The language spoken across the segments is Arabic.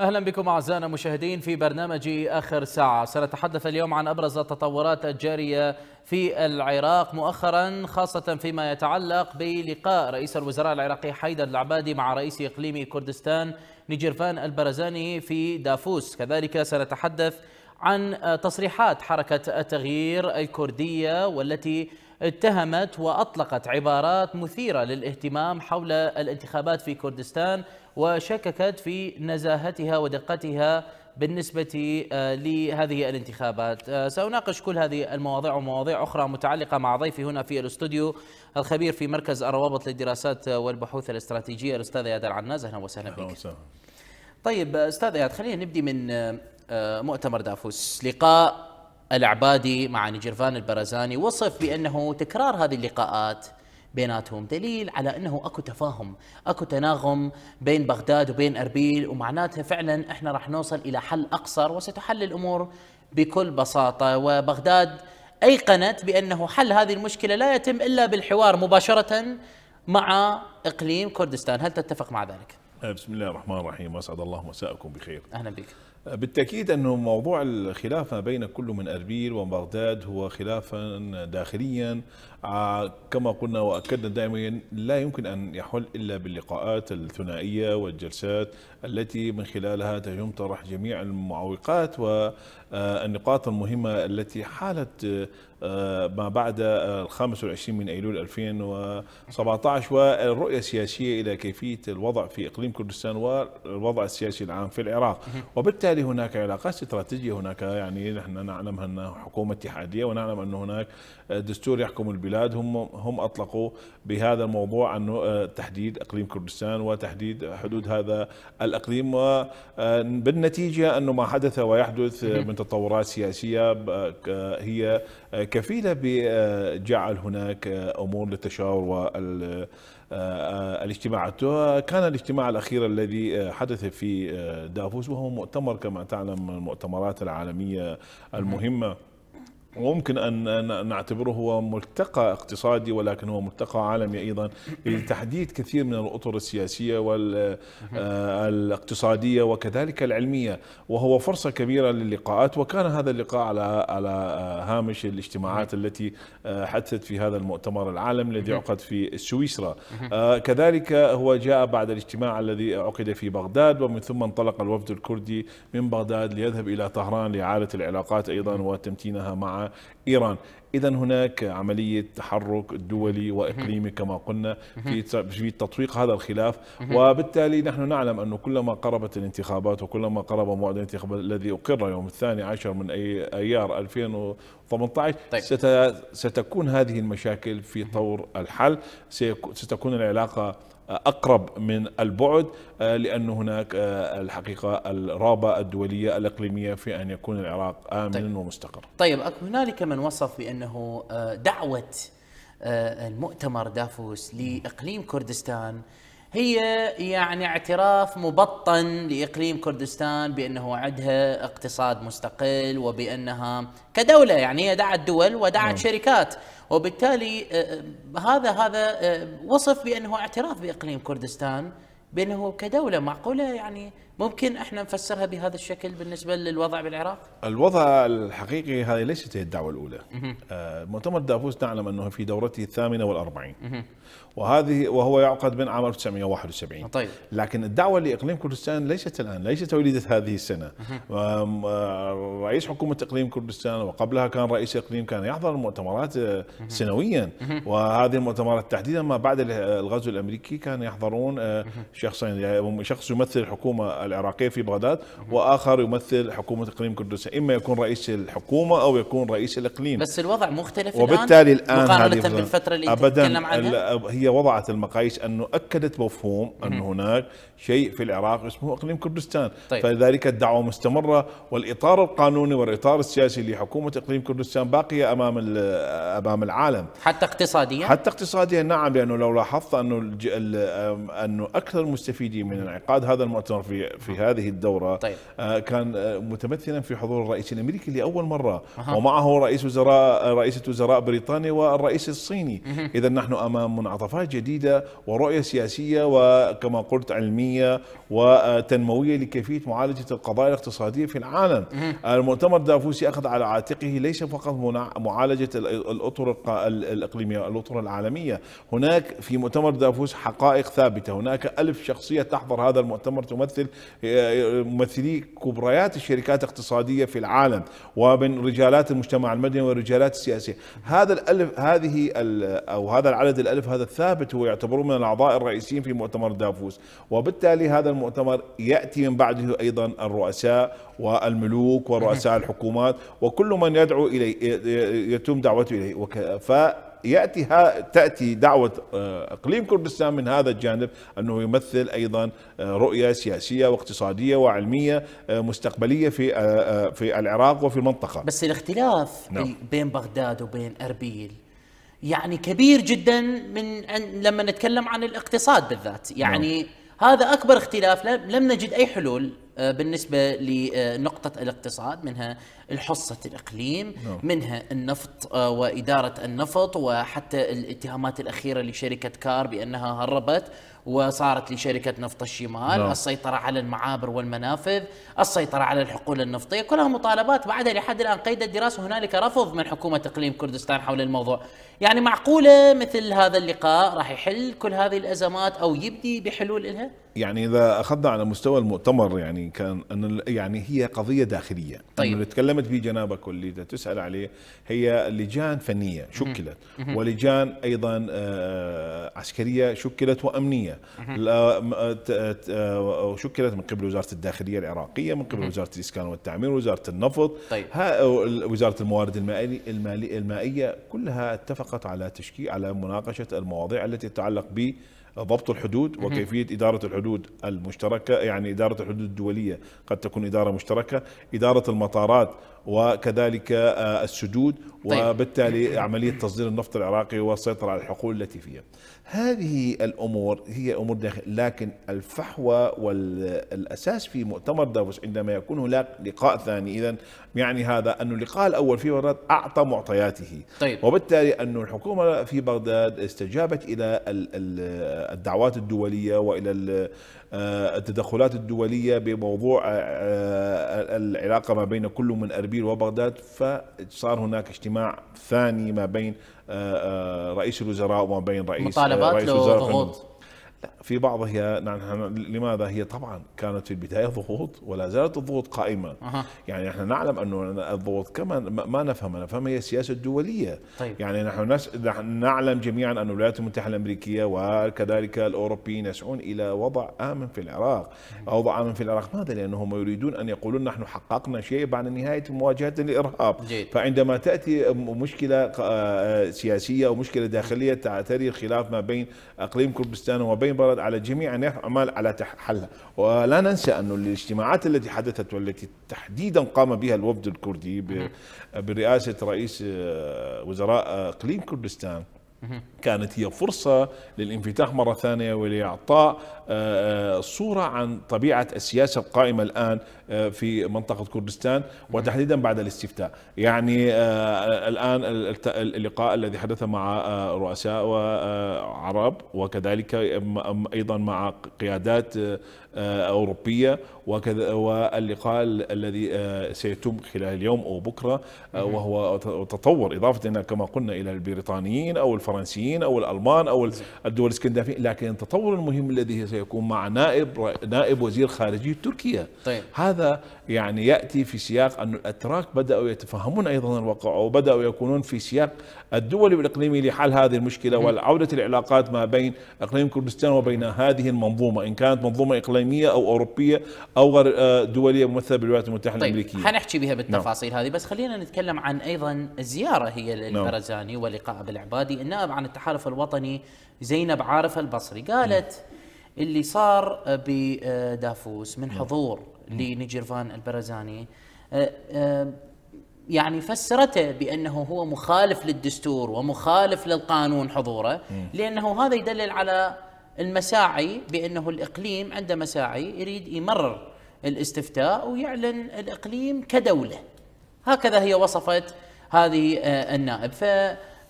أهلا بكم أعزائنا المشاهدين في برنامج آخر ساعة سنتحدث اليوم عن أبرز التطورات الجارية في العراق مؤخرا خاصة فيما يتعلق بلقاء رئيس الوزراء العراقي حيدر العبادي مع رئيس إقليم كردستان نيجيرفان البرزاني في دافوس كذلك سنتحدث عن تصريحات حركة التغيير الكردية والتي اتهمت وأطلقت عبارات مثيرة للاهتمام حول الانتخابات في كردستان وشككت في نزاهتها ودقتها بالنسبة آه، لهذه الانتخابات آه، سأناقش كل هذه المواضيع ومواضيع أخرى متعلقة مع ضيفي هنا في الاستوديو الخبير في مركز الروابط للدراسات والبحوث الاستراتيجية الأستاذ إياد العناز أهلا وسهلا بك أهلا وسهلا. طيب أستاذ إياد خلينا نبدي من آه، مؤتمر دافوس لقاء العبادي مع نجرفان البرزاني وصف بأنه تكرار هذه اللقاءات بيناتهم دليل على أنه أكو تفاهم أكو تناغم بين بغداد وبين أربيل ومعناتها فعلا إحنا راح نوصل إلى حل أقصر وستحل الأمور بكل بساطة وبغداد أيقنت بأنه حل هذه المشكلة لا يتم إلا بالحوار مباشرة مع إقليم كردستان هل تتفق مع ذلك؟ بسم الله الرحمن الرحيم أسعد الله مساءكم بخير أهلا بك بالتأكيد أنه موضوع الخلاف ما بين كل من أربيل وبغداد هو خلافا داخليا آه، كما قلنا وأكدنا دائما لا يمكن أن يحل إلا باللقاءات الثنائية والجلسات التي من خلالها يمطرح جميع المعوقات آه، النقاط المهمة التي حالت آه، ما بعد آه، الخامس والعشرين من أيلول 2017 والرؤية السياسية إلى كيفية الوضع في إقليم كردستان والوضع السياسي العام في العراق وبالتالي هناك علاقات استراتيجية هناك يعني نحن نعلم أن حكومة اتحادية ونعلم أن هناك دستور يحكم البلاد هم, هم أطلقوا بهذا الموضوع أنه تحديد إقليم كردستان وتحديد حدود هذا الإقليم وبالنتيجة أنه ما حدث ويحدث من تطورات سياسية هي كفيلة بجعل هناك أمور للتشاور وال آه، الاجتماعات كان الاجتماع الأخير الذي حدث في دافوس وهو مؤتمر كما تعلم من المؤتمرات العالمية المهمة وممكن ان نعتبره هو ملتقى اقتصادي ولكن هو ملتقى عالمي ايضا لتحديد كثير من الاطر السياسيه والاقتصاديه آه، وكذلك العلميه وهو فرصه كبيره للقاءات وكان هذا اللقاء على على آه، هامش الاجتماعات التي آه، حدثت في هذا المؤتمر العالمي الذي عقد في سويسرا كذلك هو جاء بعد الاجتماع الذي عقد في بغداد ومن ثم انطلق الوفد الكردي من بغداد ليذهب الى طهران لاعاده العلاقات ايضا وتمتينها مع إيران إذا هناك عملية تحرك دولي وإقليمي كما قلنا في في تطويق هذا الخلاف وبالتالي نحن نعلم أنه كلما قربت الانتخابات وكلما قرب موعد الانتخابات الذي أقر يوم الثاني عشر من أي أيار 2018 طيب. ستكون هذه المشاكل في طور الحل ستكون العلاقة أقرب من البعد آه، لأن هناك آه، الحقيقة الرابة الدولية الإقليمية في أن يكون العراق آمنا طيب. ومستقر طيب هنالك من وصف بأنه آه، دعوة المؤتمر دافوس لإقليم كردستان هي يعني اعتراف مبطن لاقليم كردستان بانه عندها اقتصاد مستقل وبانها كدوله يعني هي دعت دول ودعت نعم. شركات وبالتالي آه، آه، هذا هذا آه، وصف بانه اعتراف باقليم كردستان بانه كدوله معقوله يعني ممكن احنا نفسرها بهذا الشكل بالنسبه للوضع بالعراق؟ الوضع الحقيقي هذه ليست هي الدعوه الاولى. مؤتمر دافوس نعلم انه في دورته الثامنه والأربعين وهذه وهو يعقد من عام 1971 طيب. لكن الدعوة لإقليم كردستان ليست الآن ليست وليدة هذه السنة آه، رئيس حكومة إقليم كردستان وقبلها كان رئيس إقليم كان يحضر المؤتمرات آه، سنويا وهذه المؤتمرات تحديدا ما بعد الغزو الأمريكي كان يحضرون آه، شخصين يعني شخص يمثل الحكومة العراقية في بغداد وآخر يمثل حكومة إقليم كردستان إما يكون رئيس الحكومة أو يكون رئيس الإقليم بس الوضع مختلف وبالتالي الآن, الآن مقارنة بالفترة اللي أبدا تتكلم عنها هي وضعت المقاييس انه اكدت مفهوم ان هناك شيء في العراق اسمه اقليم كردستان طيب. فلذلك الدعوه مستمره والاطار القانوني والاطار السياسي لحكومه اقليم كردستان باقيه امام امام العالم حتى اقتصاديا حتى اقتصاديا نعم لانه لو لاحظت انه انه اكثر المستفيدين من انعقاد هذا المؤتمر في في هذه الدوره طيب. آه، كان آه، متمثلا في حضور الرئيس الامريكي لاول مره أه. ومعه رئيس وزراء رئيسه وزراء بريطانيا والرئيس الصيني اذا نحن امام منعطف ثقافات جديدة ورؤية سياسية وكما قلت علمية وتنموية لكيفية معالجة القضايا الاقتصادية في العالم المؤتمر دافوسي أخذ على عاتقه ليس فقط معالجة الأطر الإقليمية الأطر العالمية هناك في مؤتمر دافوس حقائق ثابتة هناك ألف شخصية تحضر هذا المؤتمر تمثل ممثلي كبريات الشركات الاقتصادية في العالم ومن رجالات المجتمع المدني ورجالات السياسية هذا الألف هذه أو هذا العدد الألف هذا الثابت ثابت هو يعتبرون من الأعضاء الرئيسيين في مؤتمر دافوس وبالتالي هذا المؤتمر يأتي من بعده أيضا الرؤساء والملوك ورؤساء الحكومات وكل من يدعو إليه يتم دعوته إليه ياتي ها تاتي دعوه آه، اقليم كردستان من هذا الجانب انه يمثل ايضا آه، رؤيه سياسيه واقتصاديه وعلميه آه، مستقبليه في في العراق وفي المنطقه. بس الاختلاف نعم. بين بغداد وبين اربيل يعني كبير جدا من أن لما نتكلم عن الاقتصاد بالذات يعني نعم. هذا اكبر اختلاف لم نجد اي حلول آه، بالنسبة لنقطة الاقتصاد منها الحصة الإقليم نعم. منها النفط آه، وإدارة النفط وحتى الاتهامات الأخيرة لشركة كار بأنها هربت وصارت لشركة نفط الشمال لا. نعم. السيطرة على المعابر والمنافذ السيطرة على الحقول النفطية كلها مطالبات بعدها لحد الآن قيد الدراسة هنالك رفض من حكومة إقليم كردستان حول الموضوع يعني معقولة مثل هذا اللقاء راح يحل كل هذه الأزمات أو يبدي بحلول لها؟ يعني اذا اخذنا على مستوى المؤتمر يعني كان أن يعني هي قضيه داخليه طيب اللي تكلمت به جنابك واللي تسال عليه هي لجان فنيه شكلت ولجان ايضا آه، عسكريه شكلت وامنيه آه، آه، شكلت من قبل وزاره الداخليه العراقيه من قبل وزاره الاسكان والتعمير وزاره النفط طيب. وزاره الموارد المائيه كلها اتفقت على تشكيل على مناقشه المواضيع التي تتعلق ب ضبط الحدود وكيفية إدارة الحدود المشتركة يعني إدارة الحدود الدولية قد تكون إدارة مشتركة إدارة المطارات وكذلك آه، السدود طيب. وبالتالي عملية تصدير النفط العراقي والسيطرة على الحقول التي فيها هذه الأمور هي أمور داخل لكن الفحوى والأساس في مؤتمر دافوس عندما يكون هناك لقاء ثاني إذا يعني هذا أن اللقاء الأول في بغداد أعطى معطياته طيب. وبالتالي أن الحكومة في بغداد استجابت إلى الدعوات الدولية وإلى آه، التدخلات الدولية بموضوع آه، آه، العلاقة ما بين كل من أربيل وبغداد فصار هناك اجتماع ثاني ما بين رئيس الوزراء وما بين رئيس مطالبات رئيس وزراء ضغوط لا في بعضها هي نعم، نحن لماذا هي طبعا كانت في البدايه ضغوط ولا زالت الضغوط قائمه أه. يعني احنا نعلم انه الضغوط كما ما نفهمها نفهمها هي السياسه الدوليه طيب. يعني نحن, نس... نحن نعلم جميعا ان الولايات المتحده الامريكيه وكذلك الاوروبيين يسعون الى وضع امن في العراق طيب. وضع امن في العراق ماذا لانهم يريدون ان يقولون نحن حققنا شيء بعد نهايه مواجهه الارهاب جيد. فعندما تاتي مشكله آه، سياسيه او مشكله داخليه تعتري الخلاف ما بين اقليم كردستان وبين البين برد على جميع أن الاعمال على حلها ولا ننسى أن الاجتماعات التي حدثت والتي تحديدا قام بها الوفد الكردي برئاسة رئيس آه، وزراء آه، إقليم كردستان كانت هي فرصة للانفتاح مرة ثانية ولإعطاء آه، آه، صورة عن طبيعة السياسة القائمة الآن آه، في منطقة كردستان وتحديدا بعد الاستفتاء يعني الآن اللقاء الذي حدث مع رؤساء وعرب وكذلك أيضا مع قيادات آه، أوروبية وكذا واللقاء الذي آه، سيتم خلال اليوم أو بكرة آه، وهو تطور إضافة كما قلنا إلى البريطانيين أو الفرنسيين أو الألمان أو الدول الاسكندنافية لكن التطور المهم الذي سيكون مع نائب نائب وزير خارجية تركيا طيب. هذا يعني ياتي في سياق ان الاتراك بداوا يتفهمون ايضا الواقع وبداوا يكونون في سياق الدولي والاقليمي لحل هذه المشكله والعوده العلاقات ما بين اقليم كردستان وبين هذه المنظومه ان كانت منظومه اقليميه او اوروبيه او غير آه، دوليه ممثله بالولايات المتحده طيب الامريكيه. حنحكي بها نعم. بالتفاصيل نعم. هذه بس خلينا نتكلم عن ايضا الزياره هي نعم. للبرزاني نعم. ولقاء بالعبادي النائب عن التحالف الوطني زينب عارف البصري قالت نعم. اللي صار بدافوس من نعم. حضور لنجيرفان البرزاني أه، أه، يعني فسرته بانه هو مخالف للدستور ومخالف للقانون حضوره لانه هذا يدلل على المساعي بانه الاقليم عنده مساعي يريد يمرر الاستفتاء ويعلن الاقليم كدوله هكذا هي وصفت هذه أه، النائب ف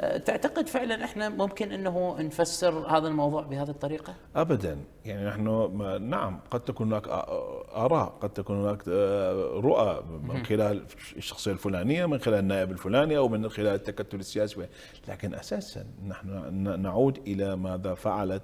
أه، تعتقد فعلا احنا ممكن انه نفسر هذا الموضوع بهذه الطريقه؟ ابدا يعني نحن نعم قد تكون هناك اراء، قد تكون هناك أه، رؤى من خلال الشخصيه الفلانيه، من خلال النائب الفلاني او من خلال التكتل السياسي، لكن اساسا نحن نعود الى ماذا فعلت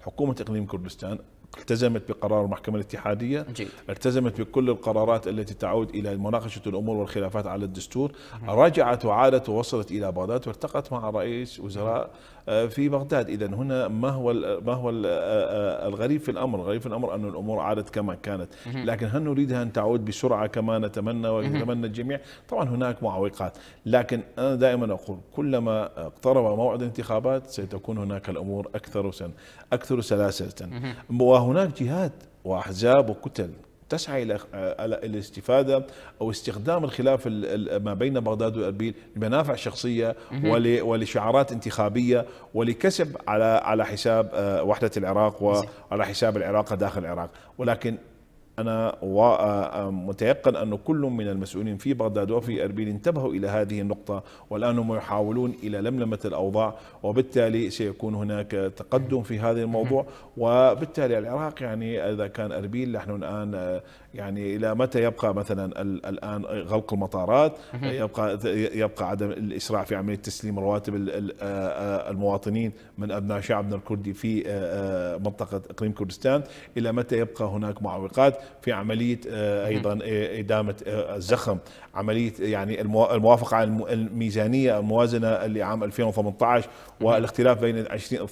حكومه اقليم كردستان التزمت بقرار المحكمة الاتحادية جيد. التزمت بكل القرارات التي تعود إلى مناقشة الأمور والخلافات على الدستور رجعت وعادت ووصلت إلى بغداد وارتقت مع رئيس وزراء آه، في بغداد إذا هنا ما هو ما هو آه، آه، الغريب في الأمر الغريب في الأمر أن الأمور عادت كما كانت لكن هل نريدها أن تعود بسرعة كما نتمنى ويتمنى الجميع طبعا هناك معوقات لكن أنا دائما أقول كلما اقترب موعد الانتخابات ستكون هناك الأمور أكثر سن أكثر سلاسة وهناك جهات وأحزاب وكتل تسعى آه، الى الاستفاده او استخدام الخلاف ما بين بغداد واربيل لمنافع شخصيه ولشعارات انتخابيه ولكسب على على حساب آه، وحده العراق وعلى حساب العراق داخل العراق ولكن أنا آه، متيقن أن كل من المسؤولين في بغداد وفي أربيل انتبهوا إلى هذه النقطة والآن هم يحاولون إلى لملمة الأوضاع وبالتالي سيكون هناك تقدم في هذا الموضوع وبالتالي العراق يعني إذا كان أربيل نحن الآن آه، يعني الى متى يبقى مثلا الان غلق المطارات يبقى يبقى عدم الاسراع في عمليه تسليم رواتب المواطنين من ابناء شعبنا الكردي في منطقه اقليم كردستان الى متى يبقى هناك معوقات في عمليه ايضا ادامه الزخم عمليه يعني الموافقه على الميزانيه الموازنه لعام 2018 والاختلاف بين 20 12%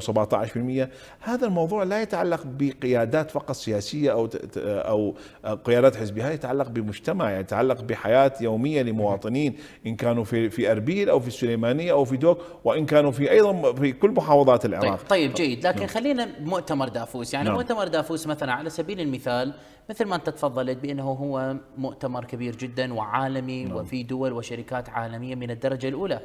و17% هذا الموضوع لا يتعلق بقيادات فقط سياسيه او او آه، قيادات حزبها يتعلق بمجتمع يعني يتعلق بحياة يومية لمواطنين إن كانوا في في أربيل أو في السليمانية أو في دوك وإن كانوا في أيضا في كل محافظات طيب، العراق طيب, طيب جيد نعم. لكن خلينا مؤتمر دافوس يعني نعم. مؤتمر دافوس مثلا على سبيل المثال مثل ما أنت تفضلت بأنه هو مؤتمر كبير جدا وعالمي نعم. وفي دول وشركات عالمية من الدرجة الأولى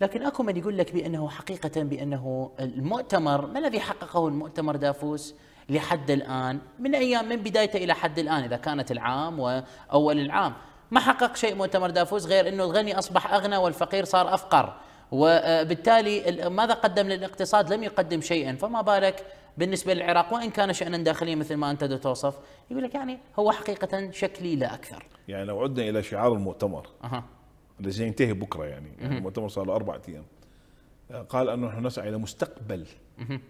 لكن اكو من يقول لك بانه حقيقه بانه المؤتمر ما الذي حققه المؤتمر دافوس لحد الآن من أيام من بدايته إلى حد الآن إذا كانت العام وأول العام ما حقق شيء مؤتمر دافوس غير أنه الغني أصبح أغنى والفقير صار أفقر وبالتالي ماذا قدم للاقتصاد لم يقدم شيئا فما بالك بالنسبة للعراق وإن كان شأنا داخليا مثل ما أنت توصف يقول لك يعني هو حقيقة شكلي لا أكثر يعني لو عدنا إلى شعار المؤتمر أه. الذي ينتهي بكرة يعني, يعني المؤتمر صار له أربعة أيام قال أنه نحن نسعى إلى مستقبل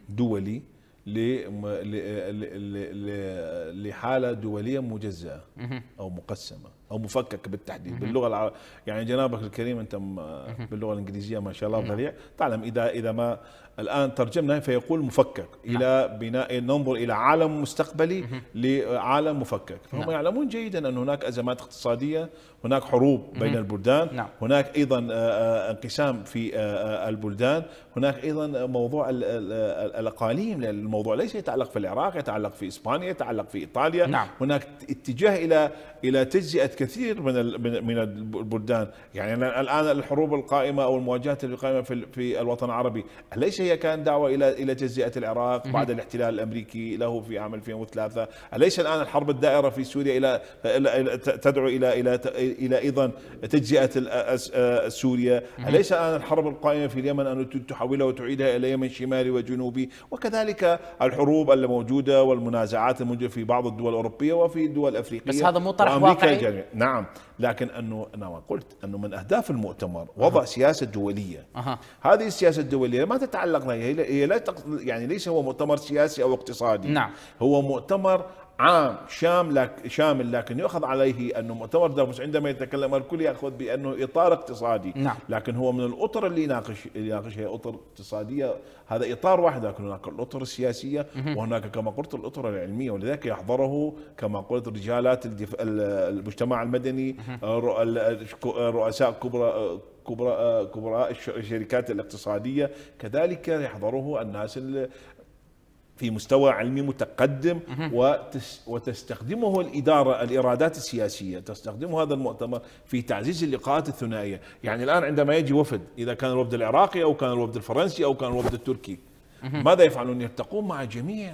دولي لحاله دوليه مجزاه او مقسمه او مفكك بالتحديد باللغه العربية يعني جنابك الكريم انت باللغه الانجليزيه ما شاء الله بديع تعلم اذا اذا ما الان ترجمنا فيقول مفكك نعم. الى بناء ننظر الى عالم مستقبلي لعالم مفكك فهم نعم. يعلمون جيدا ان هناك ازمات اقتصاديه هناك حروب بين البلدان نعم. هناك ايضا انقسام في البلدان هناك ايضا موضوع الاقاليم الموضوع ليس يتعلق في العراق يتعلق في اسبانيا يتعلق في ايطاليا نعم. هناك اتجاه الى الى تجزئه كثير من من البلدان يعني الان الحروب القائمه او المواجهات القائمه في في الوطن العربي اليس هي كان دعوه الى الى تجزئه العراق بعد الاحتلال الامريكي له في عام 2003 اليس الان الحرب الدائره في سوريا الى تدعو الى الى الى ايضا تجزئه آه، سوريا اليس الان الحرب القائمه في اليمن ان تحولها وتعيدها الى يمن شمالي وجنوبي وكذلك الحروب الموجوده والمنازعات الموجوده في بعض الدول الاوروبيه وفي الدول الافريقيه بس هذا مو طرح واقعي الجميع. نعم لكن انه انا ما قلت انه من اهداف المؤتمر وضع أه. سياسه دوليه أه. هذه السياسه الدوليه ما تتعلق هي هي لا يعني ليس هو مؤتمر سياسي او اقتصادي نعم. هو مؤتمر عام شامل شامل لكن يؤخذ عليه انه مؤتمر دافوس عندما يتكلم الكل ياخذ بانه اطار اقتصادي نعم. لكن هو من الاطر اللي يناقش يناقشها اطر اقتصاديه هذا اطار واحد لكن هناك الاطر السياسيه وهناك كما قلت الاطر العلميه ولذلك يحضره كما قلت رجالات الدف... المجتمع المدني آه، آه، رؤساء كبرى آه، كبراء كبراء الشركات الاقتصاديه كذلك يحضره الناس في مستوى علمي متقدم وتستخدمه الإدارة الإرادات السياسية تستخدم هذا المؤتمر في تعزيز اللقاءات الثنائية يعني الآن عندما يجي وفد إذا كان الوفد العراقي أو كان الوفد الفرنسي أو كان الوفد التركي ماذا يفعلون يلتقون مع جميع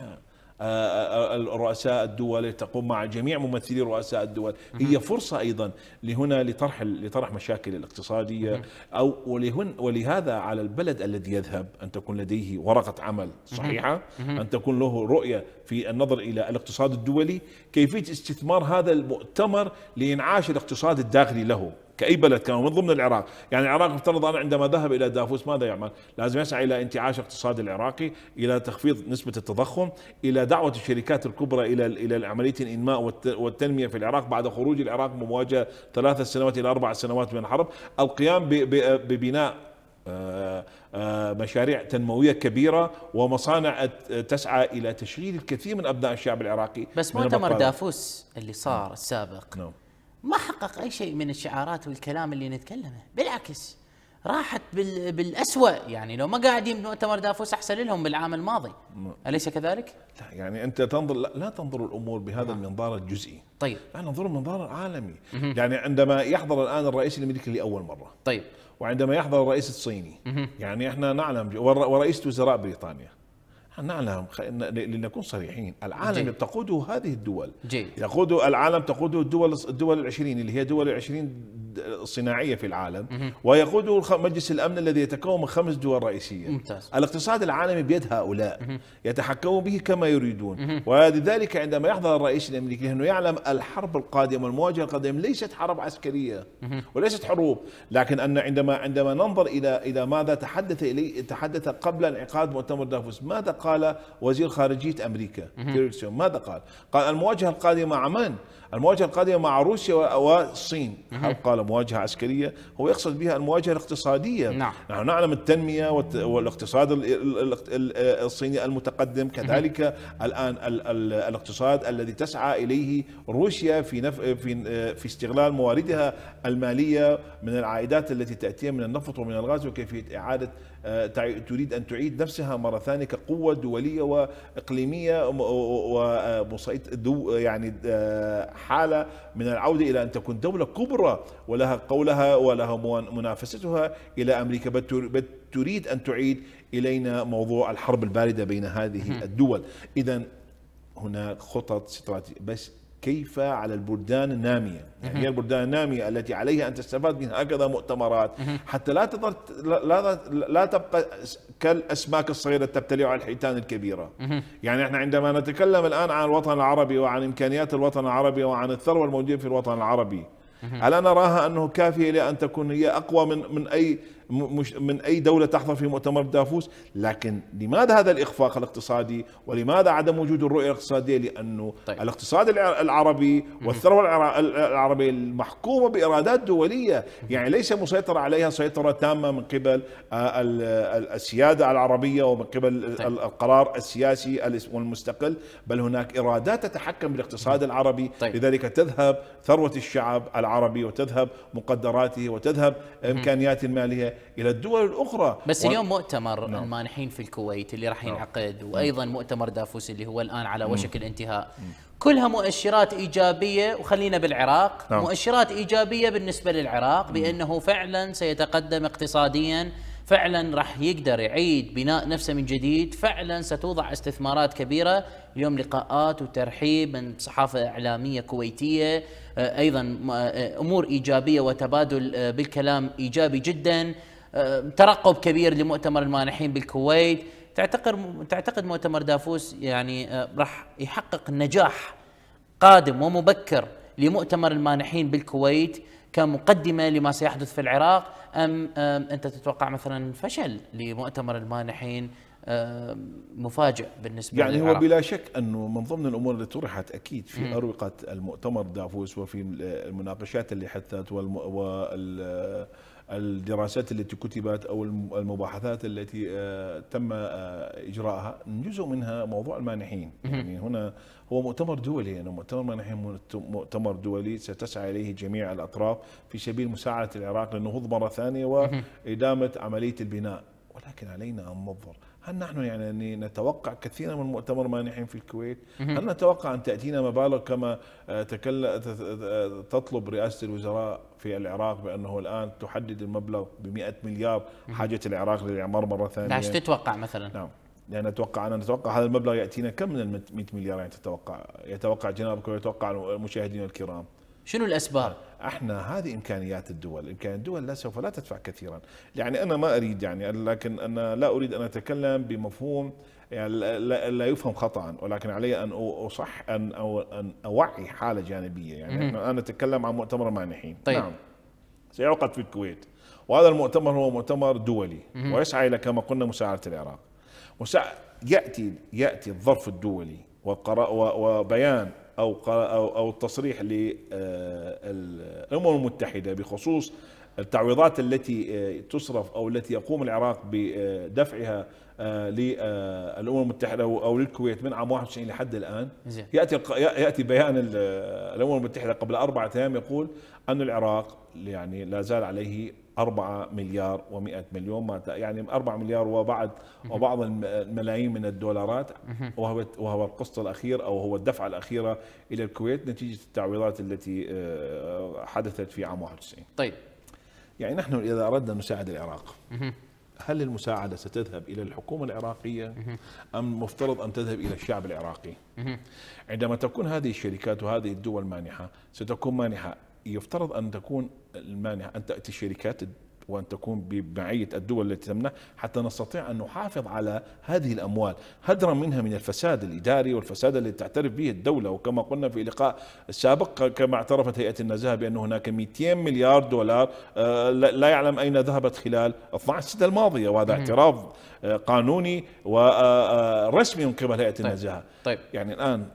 آه، آه، آه، رؤساء الدول تقوم مع جميع ممثلي رؤساء الدول هي فرصة أيضا لهنا لطرح لطرح مشاكل الاقتصادية أو ولهن ولهذا على البلد الذي يذهب أن تكون لديه ورقة عمل صحيحة أن تكون له رؤية في النظر إلى الاقتصاد الدولي كيفية استثمار هذا المؤتمر لإنعاش الاقتصاد الداخلي له كأي بلد كان من ضمن العراق يعني العراق افترض أنا عندما ذهب إلى دافوس ماذا يعمل لازم يسعى إلى انتعاش اقتصاد العراقي إلى تخفيض نسبة التضخم إلى دعوة الشركات الكبرى إلى إلى عملية الإنماء والتنمية في العراق بعد خروج العراق مواجهة ثلاث سنوات إلى أربع سنوات من الحرب القيام ببناء آه، آه، مشاريع تنموية كبيرة ومصانع تسعى إلى تشغيل الكثير من أبناء الشعب العراقي بس مؤتمر دافوس اللي صار السابق نعم. ما حقق اي شيء من الشعارات والكلام اللي نتكلمه بالعكس راحت بال... بالاسوء يعني لو ما قاعدين بمؤتمر دافوس احسن لهم بالعام الماضي اليس كذلك؟ لا يعني انت تنظر لا, لا تنظر الامور بهذا نعم. المنظار الجزئي طيب لا ننظر المنظار العالمي م- يعني عندما يحضر الان الرئيس الامريكي لاول مره طيب وعندما يحضر الرئيس الصيني م- يعني احنا نعلم ورئيسه وزراء بريطانيا نعلم لنكون صريحين العالم جي. تقوده هذه الدول جي. يقوده العالم تقوده الدول الدول العشرين اللي هي دول العشرين الصناعيه في العالم ويقوده مجلس الامن الذي يتكون من خمس دول رئيسيه ممتاز. الاقتصاد العالمي بيد هؤلاء يتحكمون به كما يريدون ولذلك عندما يحضر الرئيس الامريكي لانه يعلم الحرب القادمه والمواجهه القادمه ليست حرب عسكريه وليست حروب لكن ان عندما عندما ننظر الى الى ماذا تحدث اليه تحدث قبل انعقاد مؤتمر دافوس ماذا قال وزير خارجيه امريكا ماذا قال؟ قال المواجهه القادمه عمان المواجهة القادمة مع روسيا والصين قال مواجهة عسكرية هو يقصد بها المواجهة الاقتصادية نعم. نحن نعلم التنمية والاقتصاد الصيني المتقدم كذلك الآن الاقتصاد الذي تسعى إليه روسيا في في في استغلال مواردها المالية من العائدات التي تأتيها من النفط ومن الغاز وكيفية إعادة آه، تريد أن تعيد نفسها مرة ثانية كقوة دولية وإقليمية يعني آه، حالة من العودة إلى أن تكون دولة كبرى ولها قولها ولها منافستها إلى أمريكا بل تريد أن تعيد إلينا موضوع الحرب الباردة بين هذه الدول إذا هناك خطط استراتيجيه بس كيف على البلدان النامية يعني هي البلدان النامية التي عليها أن تستفاد من هكذا مؤتمرات حتى لا تضل لا, لا تبقى كالأسماك الصغيرة تبتلع على الحيتان الكبيرة يعني احنا عندما نتكلم الآن عن الوطن العربي وعن إمكانيات الوطن العربي وعن الثروة الموجودة في الوطن العربي هل أنا أراها أنه كافية لأن تكون هي أقوى من, من أي مش من أي دولة تحضر في مؤتمر دافوس لكن لماذا هذا الإخفاق الاقتصادي ولماذا عدم وجود الرؤية الاقتصادية لأنه طيب. الاقتصاد العربي والثروة العربية المحكومة بإرادات دولية يعني ليس مسيطر عليها سيطرة تامة من قبل آه، السيادة العربية ومن قبل طيب. القرار السياسي والمستقل بل هناك إرادات تتحكم بالاقتصاد العربي طيب. لذلك تذهب ثروة الشعب العربي وتذهب مقدراته وتذهب إمكانيات المالية الى الدول الاخرى بس و... اليوم مؤتمر نعم. المانحين في الكويت اللي راح نعم. ينعقد نعم. وايضا مؤتمر دافوس اللي هو الان على نعم. وشك الانتهاء نعم. كلها مؤشرات ايجابيه وخلينا بالعراق نعم. مؤشرات ايجابيه بالنسبه للعراق بانه فعلا سيتقدم اقتصاديا فعلا راح يقدر يعيد بناء نفسه من جديد فعلا ستوضع استثمارات كبيرة اليوم لقاءات وترحيب من صحافة إعلامية كويتية أيضا أمور إيجابية وتبادل بالكلام إيجابي جداً آه، ترقب كبير لمؤتمر المانحين بالكويت تعتقد تعتقد مؤتمر دافوس يعني آه، راح يحقق نجاح قادم ومبكر لمؤتمر المانحين بالكويت كمقدمة لما سيحدث في العراق أم, أنت تتوقع مثلا فشل لمؤتمر المانحين مفاجئ بالنسبة يعني للعراق. هو بلا شك أنه من ضمن الأمور اللي طرحت أكيد في م. أروقة المؤتمر دافوس وفي المناقشات اللي حدثت وال... الدراسات التي كتبت او المباحثات التي آه، تم آه، اجراءها جزء منها موضوع المانحين يعني هنا هو مؤتمر دولي يعني مؤتمر المانحين مؤتمر دولي ستسعى اليه جميع الاطراف في سبيل مساعده العراق للنهوض مره ثانيه وادامه عمليه البناء ولكن علينا ان ننظر هل نحن يعني نتوقع كثيرا من مؤتمر مانحين في الكويت؟ هل نتوقع أن تأتينا مبالغ كما آه، تطلب رئاسة الوزراء في العراق بأنه الآن تحدد المبلغ ب 100 مليار حاجة العراق للإعمار مرة ثانية؟ ليش تتوقع مثلا؟ نعم يعني اتوقع انا اتوقع هذا المبلغ ياتينا كم من ال 100 مليار يعني تتوقع يتوقع جنابك ويتوقع المشاهدين الكرام شنو الاسباب؟ احنا هذه امكانيات الدول، امكانيات الدول لا سوف لا تدفع كثيرا، يعني انا ما اريد يعني لكن انا لا اريد ان اتكلم بمفهوم يعني لا, يفهم خطا ولكن علي ان اصح ان او ان اوعي حاله جانبيه يعني انا اتكلم عن مؤتمر مانحين طيب. نعم سيعقد في الكويت وهذا المؤتمر هو مؤتمر دولي ويسعى الى كما قلنا مساعده العراق مساعدة ياتي ياتي الظرف الدولي وبيان او او او التصريح للامم آه، المتحده بخصوص التعويضات التي آه، تصرف او التي يقوم العراق بدفعها آه، للامم المتحده او للكويت من عام 91 لحد الان ياتي ياتي بيان الامم المتحده قبل اربعه ايام يقول ان العراق يعني لا زال عليه 4 مليار و100 مليون ما يعني 4 مليار وبعد وبعض الملايين من الدولارات وهو وهو القسط الاخير او هو الدفعه الاخيره الى الكويت نتيجه التعويضات التي آه، حدثت في عام 91 طيب يعني نحن اذا اردنا نساعد العراق هل المساعده ستذهب الى الحكومه العراقيه ام مفترض ان تذهب الى الشعب العراقي عندما تكون هذه الشركات وهذه الدول مانحه ستكون مانحه يفترض أن تكون المانع أن تأتي الشركات وأن تكون بمعية الدول التي تمنع حتى نستطيع أن نحافظ على هذه الأموال هدرا منها من الفساد الإداري والفساد الذي تعترف به الدولة وكما قلنا في لقاء سابق كما اعترفت هيئة النزاهة بأن هناك 200 مليار دولار آه، لا يعلم أين ذهبت خلال 12 سنة الماضية وهذا اعتراف آه، قانوني ورسمي آه، من قبل هيئة طيب، النزاهة طيب. طيب. يعني الآن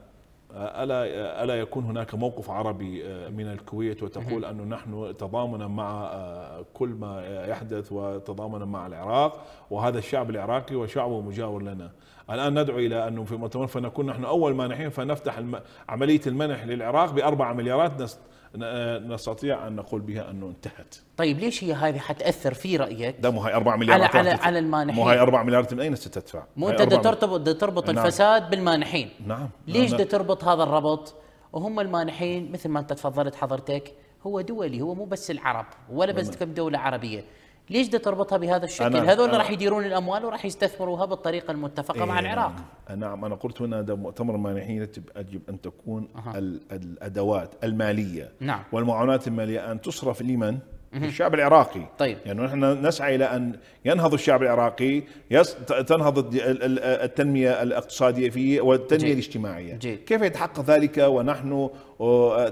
ألا, ألا يكون هناك موقف عربي آه، من الكويت وتقول أنه نحن تضامنا مع آه، كل ما يحدث وتضامنا مع العراق وهذا الشعب العراقي وشعبه مجاور لنا الآن ندعو إلى أنه في مؤتمر فنكون نحن أول مانحين فنفتح عملية المنح للعراق بأربعة مليارات نست آه، نستطيع ان نقول بها انه انتهت. طيب ليش هي هذه حتاثر في رايك؟ لا مو هاي 4 مليار على على, على المانحين مو هاي 4 مليار من اين ستدفع؟ مو انت تربط بدك تربط نعم. الفساد بالمانحين نعم ليش نعم. تربط هذا الربط؟ وهم المانحين مثل ما انت تفضلت حضرتك هو دولي هو مو بس العرب ولا بس نعم. كم دوله عربيه ليش بدها تربطها بهذا الشكل؟ هذول راح يديرون الاموال وراح يستثمروها بالطريقه المتفقه إيه مع العراق. نعم انا قلت هنا هذا مؤتمر مانحين يجب يجب ان تكون أه. الادوات الماليه نعم. والمعونات الماليه ان تصرف لمن؟ الشعب العراقي طيب يعني نحن نسعى الى ان ينهض الشعب العراقي يس... تنهض التنميه الاقتصاديه فيه والتنميه جي. الاجتماعيه جي. كيف يتحقق ذلك ونحن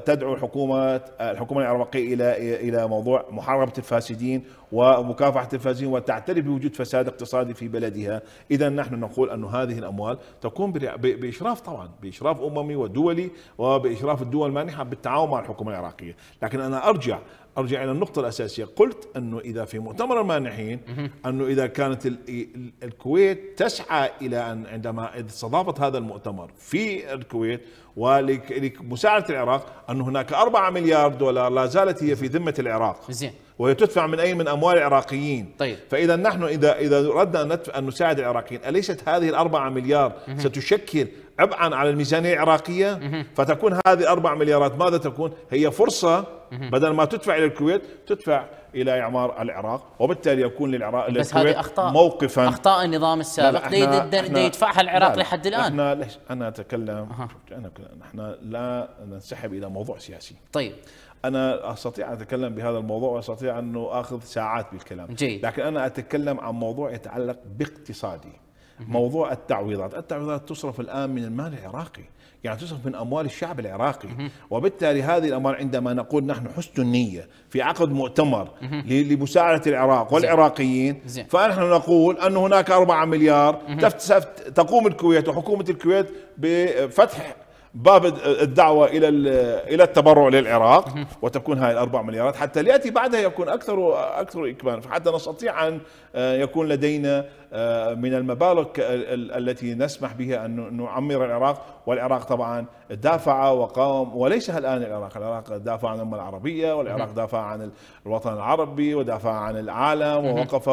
تدعو الحكومه الحكومه العراقيه الى الى موضوع محاربه الفاسدين ومكافحه الفاسدين وتعترف بوجود فساد اقتصادي في بلدها اذا نحن نقول ان هذه الاموال تكون باشراف طبعا باشراف اممي ودولي وباشراف الدول المانحه بالتعاون مع الحكومه العراقيه لكن انا ارجع ارجع الى النقطه الاساسيه قلت انه اذا في مؤتمر المانحين انه اذا كانت الكويت تسعى الى ان عندما استضافت هذا المؤتمر في الكويت ولمساعده العراق ان هناك 4 مليار دولار لا زالت هي في ذمه العراق زين وهي تدفع من أي من أموال العراقيين طيب. فإذا نحن إذا إذا أردنا أن نساعد العراقيين أليست هذه الأربعة مليار ستشكل عبئا على الميزانية العراقية فتكون هذه الأربع مليارات ماذا تكون هي فرصة بدل ما تدفع إلى الكويت تدفع الى اعمار العراق وبالتالي يكون للعراق بس هذه اخطاء موقفا اخطاء النظام السابق يدفعها العراق لحد الان احنا ليش انا اتكلم أه. انا احنا لا ننسحب الى موضوع سياسي طيب انا استطيع ان اتكلم بهذا الموضوع واستطيع ان اخذ ساعات بالكلام جيد. لكن انا اتكلم عن موضوع يتعلق باقتصادي موضوع التعويضات التعويضات تصرف الآن من المال العراقي يعني تصرف من أموال الشعب العراقي وبالتالي هذه الأموال عندما نقول نحن حسن النية في عقد مؤتمر لمساعدة العراق والعراقيين فنحن نقول أن هناك 4 مليار تقوم الكويت وحكومة الكويت بفتح باب الدعوة إلى إلى التبرع للعراق وتكون هاي الأربع مليارات حتى يأتي بعدها يكون أكثر أكثر إكمالا فحتى نستطيع أن آه، يكون لدينا آه، من المبالغ التي نسمح بها أن نعمر العراق والعراق طبعا دافع وقام وليس الآن العراق العراق دافع عن الأمة العربية والعراق دافع عن الوطن العربي ودافع عن العالم ووقف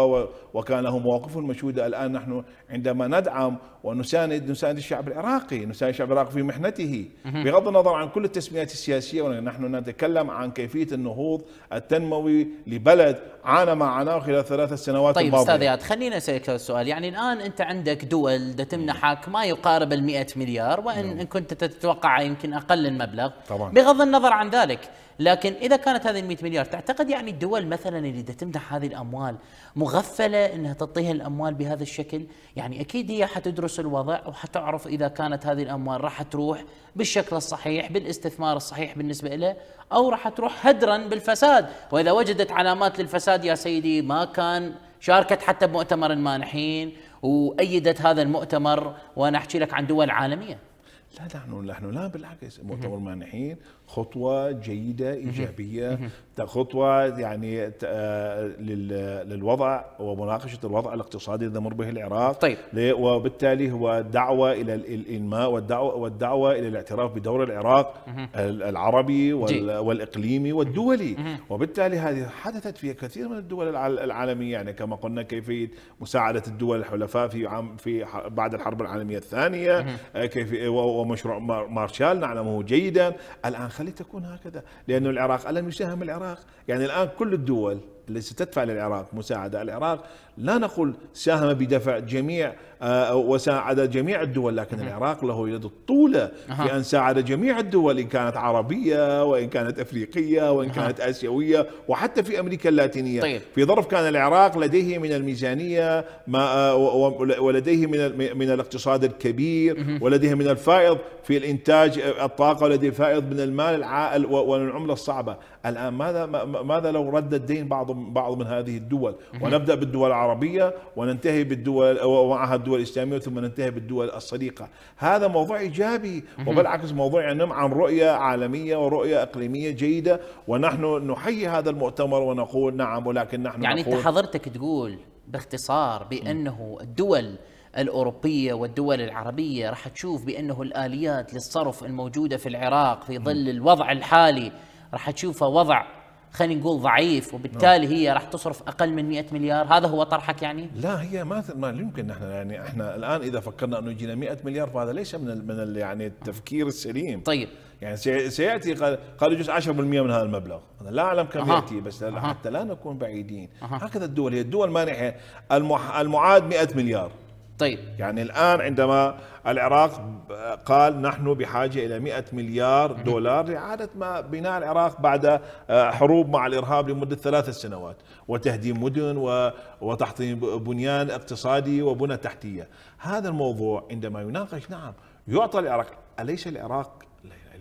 وكان له مواقف مشهودة الآن نحن عندما ندعم ونساند نساند الشعب العراقي نساند الشعب العراقي في محنته ذاته بغض النظر عن كل التسميات السياسية ونحن نتكلم عن كيفية النهوض التنموي لبلد عانى ما عاناه خلال ثلاث سنوات طيب الماضية طيب أستاذ خلينا أسألك هذا السؤال يعني الآن أنت عندك دول تمنحك ما يقارب المئة مليار وإن نعم. كنت تتوقع يمكن أقل المبلغ طبعا. بغض النظر عن ذلك لكن اذا كانت هذه ال 100 مليار تعتقد يعني الدول مثلا اللي تمنح هذه الاموال مغفله انها تعطيها الاموال بهذا الشكل؟ يعني اكيد هي حتدرس الوضع وحتعرف اذا كانت هذه الاموال راح تروح بالشكل الصحيح بالاستثمار الصحيح بالنسبه له او راح تروح هدرا بالفساد، واذا وجدت علامات للفساد يا سيدي ما كان شاركت حتى بمؤتمر المانحين وايدت هذا المؤتمر وانا احكي لك عن دول عالميه. لا نحن نحن لا بالعكس مؤتمر مانحين خطوه جيده ايجابيه خطوه يعني للوضع ومناقشه الوضع الاقتصادي الذي يمر به العراق طيب وبالتالي هو دعوه الى الانماء والدعوه والدعوه الى الاعتراف بدور العراق العربي والاقليمي والدولي وبالتالي هذه حدثت في كثير من الدول العالميه يعني كما قلنا كيفيه مساعده الدول الحلفاء في عام في بعد الحرب العالميه الثانيه كيف ومشروع مارشال نعلمه جيدا الآن خلي تكون هكذا لأن العراق ألم يساهم العراق يعني الآن كل الدول التي ستدفع للعراق مساعدة العراق لا نقول ساهم بدفع جميع آه، وساعد جميع الدول لكن العراق له يد الطولة في أن ساعد جميع الدول إن كانت عربية وإن كانت أفريقية وإن كانت آسيوية وحتى في أمريكا اللاتينية طيب. في ظرف كان العراق لديه من الميزانية ما آه، ولديه من من الاقتصاد الكبير ولديه من الفائض في الإنتاج آه، الطاقة ولديه فائض من المال العائل والعملة الصعبة الآن ماذا ماذا لو رد الدين بعض بعض من هذه الدول ونبدأ بالدول العربية وننتهي بالدول ومعها الدول الدول الاسلاميه ثم ننتهي بالدول الصديقه، هذا موضوع ايجابي وبالعكس موضوع ينم عن رؤيه عالميه ورؤيه اقليميه جيده ونحن نحيي هذا المؤتمر ونقول نعم ولكن نحن يعني نقول انت حضرتك تقول باختصار بانه الدول الأوروبية والدول العربية راح تشوف بأنه الآليات للصرف الموجودة في العراق في ظل الوضع الحالي راح تشوفه وضع خلينا نقول ضعيف وبالتالي نعم. هي راح تصرف اقل من 100 مليار هذا هو طرحك يعني لا هي ما ما يمكن نحن يعني احنا الان اذا فكرنا انه يجينا 100 مليار فهذا ليس من من يعني التفكير السليم طيب يعني سياتي قال يجوز 10% من هذا المبلغ انا لا اعلم كم أه. ياتي بس أه. حتى لا نكون بعيدين أه. هكذا الدول هي الدول مانحه المعاد 100 مليار طيب يعني الآن عندما العراق قال نحن بحاجة إلى 100 مليار دولار لإعادة ما بناء العراق بعد آه، حروب مع الإرهاب لمدة ثلاث سنوات وتهديم مدن وتحطيم بنيان اقتصادي وبنى تحتية هذا الموضوع عندما يناقش نعم يعطى العراق أليس العراق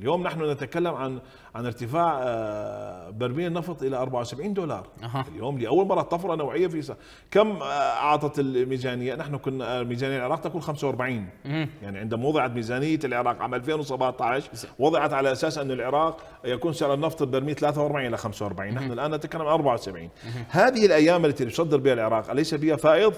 اليوم نحن نتكلم عن عن ارتفاع آه، برميل النفط الى 74 دولار أه. اليوم لاول مره طفره نوعيه في سنة. كم آه، اعطت الميزانيه نحن كنا آه، ميزانيه العراق تكون 45 مم. يعني عندما وضعت ميزانيه العراق عام 2017 وضعت على اساس ان العراق يكون سعر النفط البرميل 43 الى 45 مم. نحن الان نتكلم عن 74 مم. هذه الايام التي يصدر بها العراق اليس بها فائض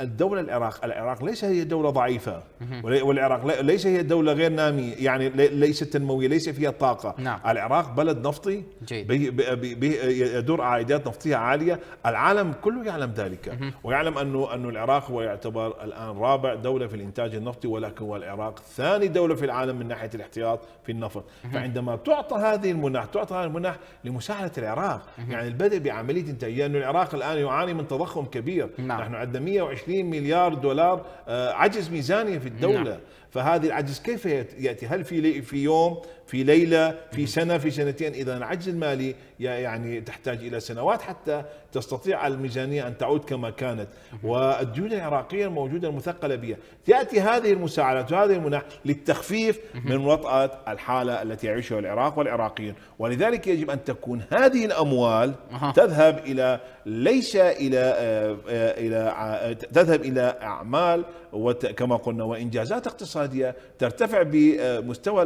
الدولة العراق العراق ليس هي دولة ضعيفة والعراق ليس هي دولة غير نامية يعني ليست تنموية ليس فيها طاقة نعم. العراق بلد نفطي بي بي بي يدور عائدات نفطية عالية العالم كله يعلم ذلك ويعلم أنه أنه العراق هو يعتبر الآن رابع دولة في الإنتاج النفطي ولكن هو العراق ثاني دولة في العالم من ناحية الاحتياط في النفط فعندما تعطى هذه المنح تعطى هذه المنح لمساعدة العراق يعني البدء بعملية إنتاجية لأن العراق الآن يعاني من تضخم كبير نعم. نحن عندنا 120 مليار دولار آه، عجز ميزانيه في الدوله نعم. فهذه العجز كيف ياتي؟ هل في في يوم، في ليله، في سنه، في سنتين؟ اذا العجز المالي يعني تحتاج الى سنوات حتى تستطيع الميزانيه ان تعود كما كانت، والديون العراقيه الموجوده المثقله بها، تاتي هذه المساعدات وهذه المنح للتخفيف من وطأة الحاله التي يعيشها العراق والعراقيين، ولذلك يجب ان تكون هذه الاموال تذهب الى ليس الى آه، آه، الى آه، تذهب الى اعمال وكما قلنا وانجازات اقتصاديه ترتفع بمستوى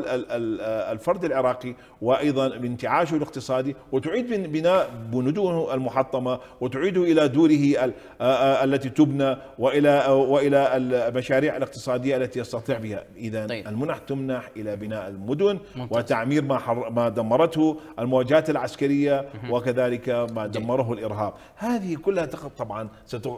الفرد العراقي وايضا بانتعاشه الاقتصادي وتعيد بناء بنوده المحطمه وتعيد الى دوره التي تبنى والى والى المشاريع الاقتصاديه التي يستطيع بها اذا طيب. المنح تمنح الى بناء المدن ممتاز. وتعمير ما حر ما دمرته المواجهات العسكريه وكذلك ما دمره الارهاب هذه كلها طبعا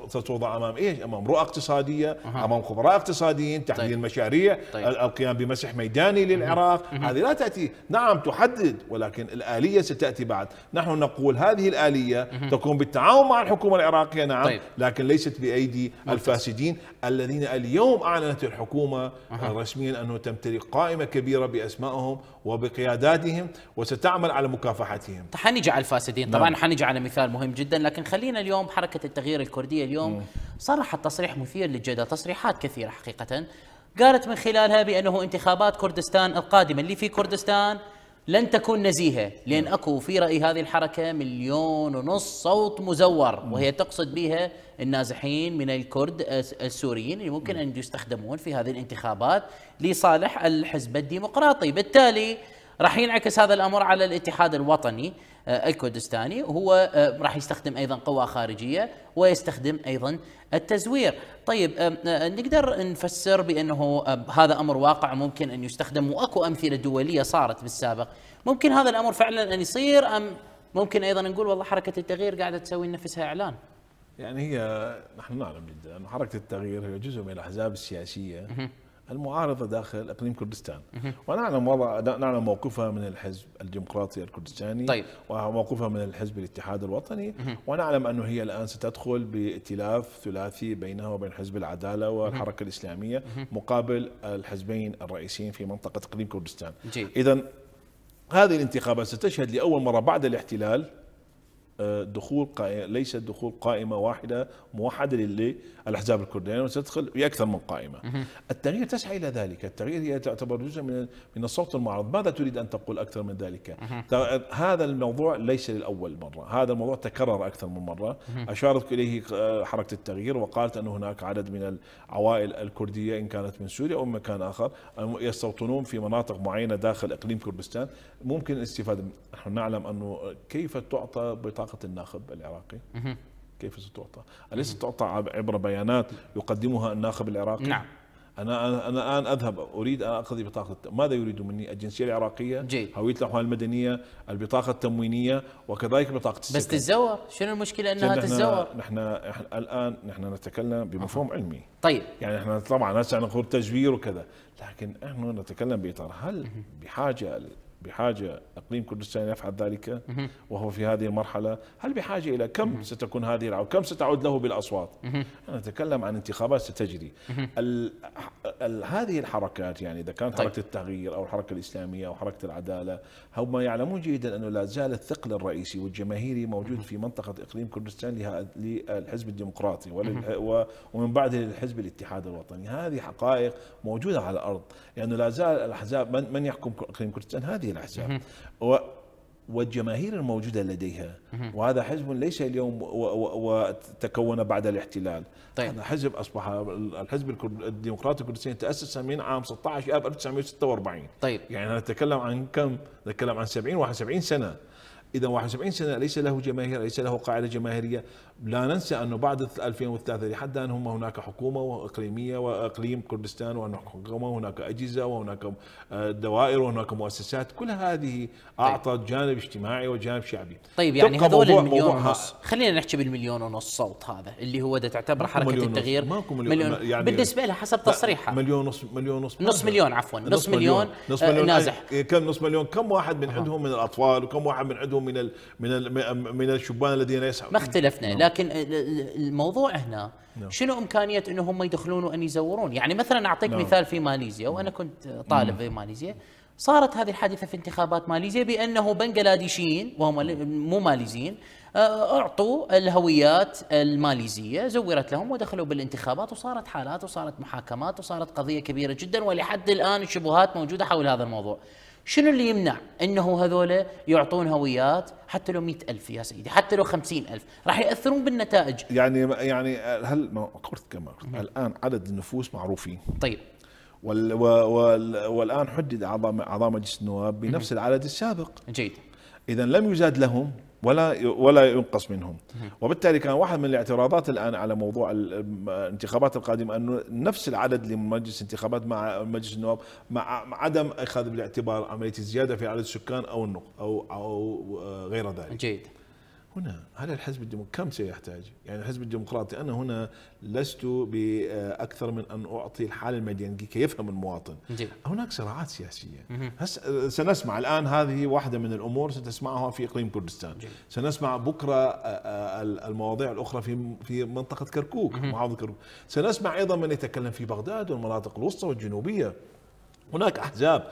ستوضع امام ايش امام رؤى اقتصاديه امام امام خبراء اقتصاديين تحديد طيب. المشاريع طيب. القيام بمسح ميداني للعراق هذه لا تاتي نعم تحدد ولكن الاليه ستاتي بعد نحن نقول هذه الاليه تكون بالتعاون مع الحكومه العراقيه نعم طيب. لكن ليست بايدي الفاسدين الذين اليوم اعلنت الحكومه رسميا انه تمتلك قائمه كبيره باسمائهم وبقياداتهم وستعمل على مكافحتهم حنجي على الفاسدين طبعا نعم. حنجي على مثال مهم جدا لكن خلينا اليوم حركة التغيير الكردية اليوم صرحت تصريح مثير للجدل تصريحات كثيرة حقيقة قالت من خلالها بأنه انتخابات كردستان القادمة اللي في كردستان لن تكون نزيهة لأن أكو في رأي هذه الحركة مليون ونص صوت مزور وهي تقصد بها النازحين من الكرد السوريين اللي ممكن أن يستخدمون في هذه الانتخابات لصالح الحزب الديمقراطي بالتالي راح ينعكس هذا الامر على الاتحاد الوطني آه، الكردستاني وهو آه، راح يستخدم ايضا قوى خارجيه ويستخدم ايضا التزوير. طيب آه، نقدر نفسر بانه هذا امر واقع ممكن ان يستخدم واكو امثله دوليه صارت بالسابق، ممكن هذا الامر فعلا ان يصير ام ممكن ايضا نقول والله حركه التغيير قاعده تسوي نفسها اعلان. يعني هي نحن نعلم جدا ان حركه التغيير هي جزء من الاحزاب السياسيه المعارضة داخل أقليم كردستان وأنا أعلم وضع نعلم موقفها من الحزب الديمقراطي الكردستاني طيب. وموقفها من الحزب الاتحاد الوطني ونعلم أنه هي الآن ستدخل بائتلاف ثلاثي بينها وبين حزب العدالة والحركة الإسلامية مقابل الحزبين الرئيسيين في منطقة أقليم كردستان إذا هذه الانتخابات ستشهد لأول مرة بعد الاحتلال آه، دخول قائمة ليست دخول قائمة واحدة موحدة للأحزاب الكردية وستدخل في أكثر من قائمة التغيير تسعى إلى ذلك التغيير هي تعتبر جزء من من الصوت المعارض ماذا تريد أن تقول أكثر من ذلك هذا الموضوع ليس للأول مرة هذا الموضوع تكرر أكثر من مرة أشارت إليه آه، حركة التغيير وقالت أن هناك عدد من العوائل الكردية إن كانت من سوريا أو من مكان آخر يستوطنون في مناطق معينة داخل إقليم كردستان ممكن الاستفادة نحن نعلم أنه كيف تعطى بطاقة بطاقة الناخب العراقي كيف ستعطى؟ أليس تعطى عبر بيانات يقدمها الناخب العراقي؟ نعم أنا أنا الآن أذهب أريد أن أقضي بطاقة ماذا يريد مني؟ الجنسية العراقية جيد هوية الأحوال المدنية البطاقة التموينية وكذلك بطاقة السكن بس تتزور شنو المشكلة أنها تتزور؟ نحن الآن نحن نتكلم بمفهوم أه. علمي طيب يعني احنا طبعا هسه نقول تزوير وكذا لكن نحن نتكلم بإطار هل بحاجة بحاجة إقليم كردستان يفعل ذلك وهو في هذه المرحلة هل بحاجة إلى كم ستكون هذه العودة كم ستعود له بالأصوات أنا أتكلم عن انتخابات ستجري ال ال هذه الحركات يعني إذا كانت طيب. حركة التغيير أو الحركة الإسلامية أو حركة العدالة هم يعلمون جيدا أنه لا زال الثقل الرئيسي والجماهيري موجود في منطقة إقليم كردستان للحزب الديمقراطي ومن بعده للحزب الاتحاد الوطني هذه حقائق موجودة على الأرض لأنه يعني لا زال الأحزاب من, من يحكم إقليم كردستان هذه هذه الاحزاب والجماهير الموجوده لديها وهذا حزب ليس اليوم وتكون بعد الاحتلال طيب. هذا حزب اصبح الحزب الديمقراطي الكردستاني تاسس من عام 16 اب 1946 طيب يعني نتكلم عن كم نتكلم عن 70 71 سنه اذا 71 سنه ليس له جماهير ليس له قاعده جماهيريه لا ننسى انه بعد 2003 لحد الان هم هناك حكومه واقليميه واقليم كردستان وهناك حكومه وهناك اجهزه وهناك آه، دوائر وهناك مؤسسات كل هذه طيب. اعطت طيب. جانب اجتماعي وجانب شعبي طيب يعني هذول المليون ونص خلينا نحكي بالمليون ونص صوت هذا اللي هو ده تعتبر حركه مليون التغيير ماكو مليون, مليون يعني بالنسبه لها حسب تصريحها مليون ونص مليون ونص نص مليون عفوا نص, مليون, مليون نص مليون نازح كم نص مليون كم واحد من عندهم من الاطفال وكم واحد من عندهم من الـ من الـ من الشبان الذين يسعون ما اختلفنا نعم. لكن الموضوع هنا نعم. شنو امكانيه انه هم يدخلون وان يزورون يعني مثلا اعطيك نعم. مثال في ماليزيا وانا كنت طالب في ماليزيا صارت هذه الحادثة في انتخابات ماليزيا بأنه بنغلاديشيين وهم مو ماليزيين آه، آه، أعطوا الهويات الماليزية زورت لهم ودخلوا بالانتخابات وصارت حالات وصارت محاكمات وصارت قضية كبيرة جدا ولحد الآن الشبهات موجودة حول هذا الموضوع شنو اللي يمنع انه هذول يعطون هويات حتى لو مئة ألف يا سيدي حتى لو خمسين ألف راح يأثرون بالنتائج يعني يعني هل ما قلت كما الآن عدد النفوس معروفين طيب وال وال والآن حدد أعضاء أعضاء مجلس النواب بنفس العدد السابق جيد إذا لم يزاد لهم ولا ولا ينقص منهم وبالتالي كان واحد من الاعتراضات الان على موضوع الانتخابات القادمه انه نفس العدد لمجلس انتخابات مع مجلس النواب مع عدم اخذ بالاعتبار عمليه الزياده في عدد السكان او النق او او آه، غير ذلك جيد هنا هل الحزب الديمقراطي كم سيحتاج؟ يعني الحزب الديمقراطي انا هنا لست باكثر من ان اعطي الحاله المدينه كي يفهم المواطن. جي. هناك صراعات سياسيه هس سنسمع الان هذه واحده من الامور ستسمعها في اقليم كردستان. جي. سنسمع بكره المواضيع الاخرى في في منطقه كركوك محافظه كركوك. سنسمع ايضا من يتكلم في بغداد والمناطق الوسطى والجنوبيه. هناك احزاب